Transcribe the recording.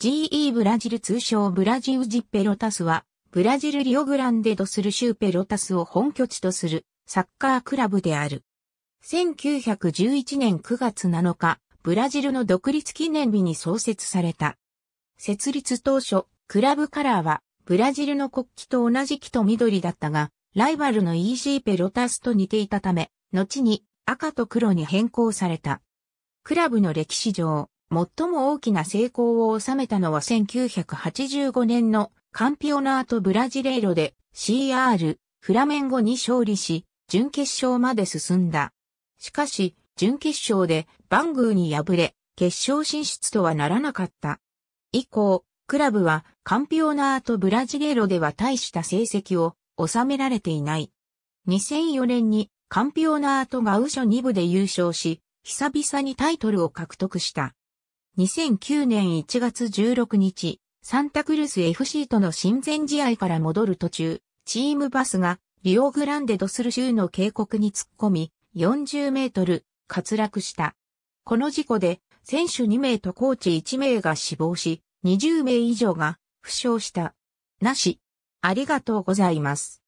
GE ブラジル通称ブラジウジペロタスは、ブラジルリオグランデドシュ州ペロタスを本拠地とするサッカークラブである。1911年9月7日、ブラジルの独立記念日に創設された。設立当初、クラブカラーは、ブラジルの国旗と同じ木と緑だったが、ライバルの EG ペロタスと似ていたため、後に赤と黒に変更された。クラブの歴史上、最も大きな成功を収めたのは1985年のカンピオナートブラジレイロで CR フラメンゴに勝利し、準決勝まで進んだ。しかし、準決勝でバングーに敗れ、決勝進出とはならなかった。以降、クラブはカンピオナートブラジレイロでは大した成績を収められていない。2004年にカンピオナートがウショ2部で優勝し、久々にタイトルを獲得した。2009年1月16日、サンタクルス FC との親善試合から戻る途中、チームバスがリオグランデドスル州の渓谷に突っ込み、40メートル滑落した。この事故で選手2名とコーチ1名が死亡し、20名以上が負傷した。なし。ありがとうございます。